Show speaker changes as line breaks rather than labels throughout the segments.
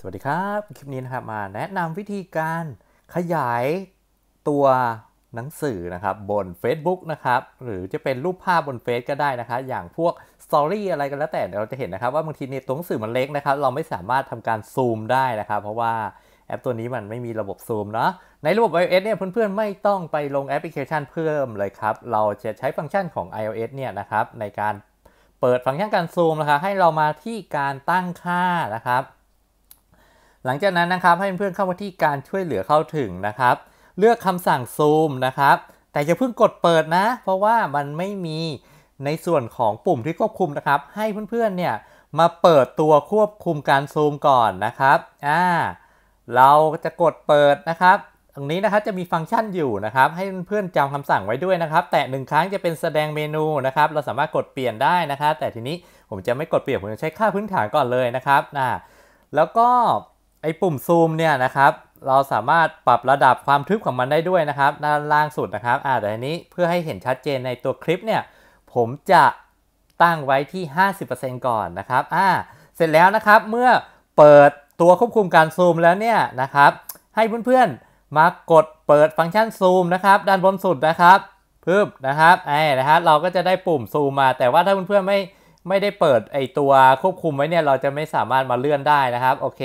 สวัสดีครับ คลิปนี้นะครับมาแนะนำวิธีการขยายตัวหนังสือนะครับ บน Facebook นะครับ หรือจะเป็นรูปภาพบนเฟซก็ได้นะครับอย่างพวกสตอรี่อะไรก็แล้วแต่เราจะเห็นนะครับว่าบางทีเนี่ยตัวหนังสือมันเล็กนะครับ เราไม่สามารถทำการซูมได้นะครับเพราะว่าแอปตัวนี้มันไม่มีระบบซูมเนาะในระบบ iOS เนี่ยเพื่อนๆ ไม่ต้องไปลงแอปพลิเคชันเพิ่มเลยครับ เราจะใช้ฟังก์ชันของ iOS เนี่ยนะครับ ในการเปิดฟังก์ชันการซูมนะครับให้เรามาที่การตั้งค่านะครับหลังจากนั้นนะครับให้เพื่อนเข้ามาที่การช่วยเหลือเข้าถึงนะครับ เลือกคำสั่งซูมนะครับ แต่จะเพิ่งกดเปิดนะ เพราะว่ามันไม่มีในส่วนของปุ่มที่ควบคุมนะครับ ให้เพื่อนๆเนี่ยมาเปิดตัวควบคุมการซูมก่อนนะครับอ่าเราจะกดเปิดนะครับตรงนี้นะครับจะมีฟังก์ชันอยู่นะครับ ให้เพื่อนๆจำาคำสั่งไว้ด้วยนะครับ แต่หนึ่งครั้งจะเป็นแสดงเมนูนะครับ เราสามารถกดเปลี่ยนได้นะครับแต่ทีนี้ผมจะไม่กดเปลี่ยนผมจะใช้ค่าพื้นฐานก่อนเลยนะครับอ่าแล้วก็ไอ้ปุ่มซูมเนี่ย นะครับ เราสามารถปรับระดับความทึบของมันได้ด้วยนะครับ ด้านล่างสุดนะครับอ่าแต่อันนี้เพื่อให้เห็นชัดเจนในตัวคลิปเนี่ย ผมจะตั้งไว้ที่ 50%ก่อนนะครับอ่าเสร็จแล้วนะครับ เมื่อเปิดตัวควบคุมการซูมแล้วเนี่ยนะครับ ให้เพื่อนๆมากดเปิดฟังก์ชันซูมนะครับ ด้านบนสุดนะครับปึ๊บนะครับไอ้นะฮะเราก็จะได้ปุ่มซูมมา แต่ว่าถ้าเพื่อนๆไม่ไม่ได้เปิดไอตัวควบคุมไว้เนี่ย เราจะไม่สามารถมาเลื่อนได้นะครับ โอเค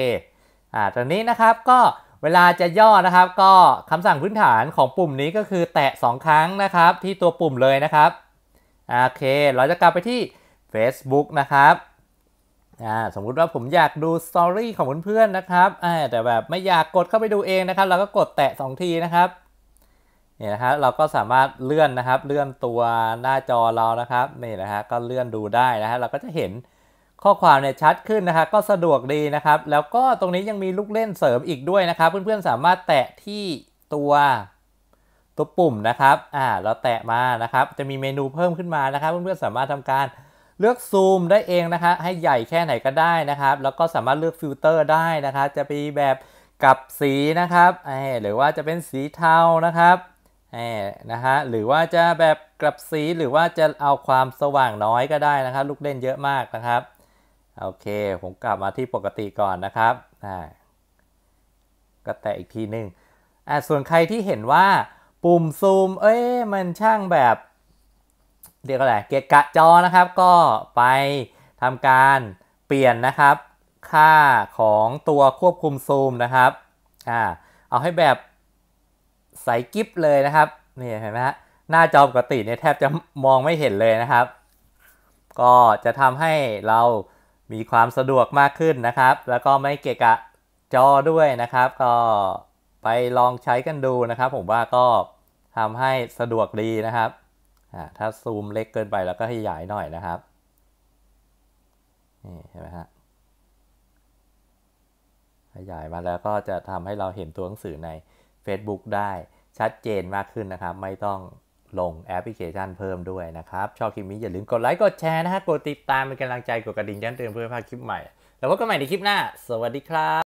อ่าตอนนี้นะครับก็เวลาจะย่อนะครับก็คำสั่งพื้นฐานของปุ่มนี้ก็คือแตะ 2 ครั้งนะครับ ที่ตัวปุ่มเลยนะครับโอเค เราจะกลับไปที่ Facebook นะครับสมมุติว่าผมอยากดูสตอรี่ของเพื่อนๆนะครับแต่แบบไม่อยากกดเข้าไปดูเองนะครับ เราก็กดแตะ 2 ทีนะครับนี่นะครับเราก็สามารถเลื่อนนะครับเลื่อนตัวหน้าจอเรานะครับนี่นะฮะก็เลื่อนดูได้นะฮะเราก็จะเห็นข้อความเนี่ยชัดขึ้นนะครับก็สะดวกดีนะครับ แล้วก็ตรงนี้ยังมีลูกเล่นเสริมอีกด้วยนะครับ เพื่อนๆสามารถแตะที่ตัวตัวปุ่มนะครับอ่าเราแตะมานะครับ จะมีเมนูเพิ่มขึ้นมานะครับ เพื่อนๆสามารถทำการเลือกซูม ได้เองนะคะให้ใหญ่แค่ไหนก็ได้นะครับ แล้วก็สามารถเลือกฟิลเตอร์ได้นะครับจะเป็นแบบกับสีนะครับอหรือว่าจะเป็นสีเทานะครับอนะฮะหรือว่าจะแบบกับสีหรือว่าจะเอาความสว่างน้อยก็ได้นะครับ ลูกเล่นเยอะมากนะครับโอเค ผมกลับมาที่ปกติก่อนนะครับอ่าก็แตะอีกทีหนึ่งอ่าส่วนใครที่เห็นว่าปุ่มซูมเอ้ยมันช่างแบบเรียกอะไรเกะกะจอนะครับ ก็ไปทำการเปลี่ยนนะครับ ค่าของตัวควบคุมซูมนะครับ อ่า เอาให้แบบ ใสกิฟเลยนะครับนี่เห็นไหมฮะหน้าจอปกติเนี่ยแทบจะมองไม่เห็นเลยนะครับ ก็จะทำให้เรามีความสะดวกมากขึ้นนะครับ แล้วก็ไม่เกะกะจอด้วยนะครับ ก็ไปลองใช้กันดูนะครับ ผมว่าก็ทำให้สะดวกดีนะครับ ถ้าซูมเล็กเกินไปแล้วก็ให้ใหน่อยนะครับ นี่เห็นไหมฮะขยายมาแล้วก็จะทำให้เราเห็นตัวหนังสือใน Facebook ได้ชัดเจนมากขึ้นนะครับ ไม่ต้องลงแอปพลิเคชันเพิ่มด้วยนะครับ ชอบคลิปนี้อย่าลืมกดไลค์กดแชร์นะฮะ กดติดตามเป็นกำลังใจกดกระดิ่งแจ้งเตือนเพื่อพาคลิปใหม่ แล้วพบกันใหม่ในคลิปหน้า สวัสดีครับ